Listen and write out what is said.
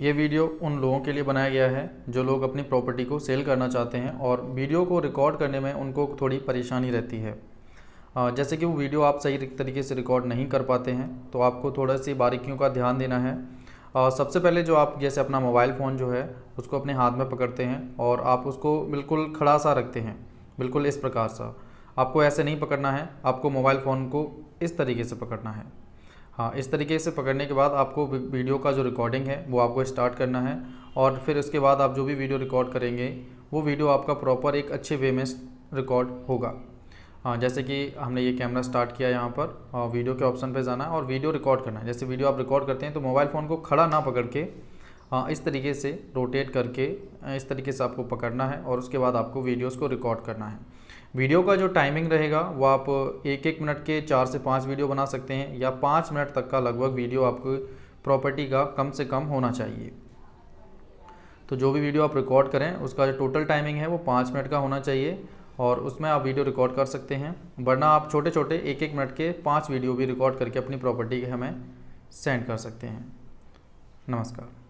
ये वीडियो उन लोगों के लिए बनाया गया है जो लोग अपनी प्रॉपर्टी को सेल करना चाहते हैं और वीडियो को रिकॉर्ड करने में उनको थोड़ी परेशानी रहती है जैसे कि वो वीडियो आप सही तरीके से रिकॉर्ड नहीं कर पाते हैं तो आपको थोड़ा सी बारीकियों का ध्यान देना है सबसे पहले जो आप जैसे अपना मोबाइल फ़ोन जो है उसको अपने हाथ में पकड़ते हैं और आप उसको बिल्कुल खड़ा सा रखते हैं बिल्कुल इस प्रकार सा आपको ऐसे नहीं पकड़ना है आपको मोबाइल फ़ोन को इस तरीके से पकड़ना है हाँ इस तरीके से पकड़ने के बाद आपको वीडियो का जो रिकॉर्डिंग है वो आपको स्टार्ट करना है और फिर उसके बाद आप जो भी वीडियो रिकॉर्ड करेंगे वो वीडियो आपका प्रॉपर एक अच्छे वे में रिकॉर्ड होगा हाँ जैसे कि हमने ये कैमरा स्टार्ट किया यहाँ पर वीडियो के ऑप्शन पे जाना है और वीडियो रिकॉर्ड करना है जैसे वीडियो आप रिकॉर्ड करते हैं तो मोबाइल फ़ोन को खड़ा ना पकड़ के हाँ इस तरीके से रोटेट करके इस तरीके से आपको पकड़ना है और उसके बाद आपको वीडियोस को रिकॉर्ड करना है वीडियो का जो टाइमिंग रहेगा वो आप एक एक मिनट के चार से पाँच वीडियो बना सकते हैं या पाँच मिनट तक का लगभग वीडियो आपको प्रॉपर्टी का कम से कम होना चाहिए तो जो भी वीडियो आप रिकॉर्ड करें उसका जो टोटल टाइमिंग है वो पाँच मिनट का होना चाहिए और उसमें आप वीडियो रिकॉर्ड कर सकते हैं वरना आप छोटे छोटे एक एक मिनट के पाँच वीडियो भी रिकॉर्ड करके अपनी प्रॉपर्टी के हमें सेंड कर सकते हैं नमस्कार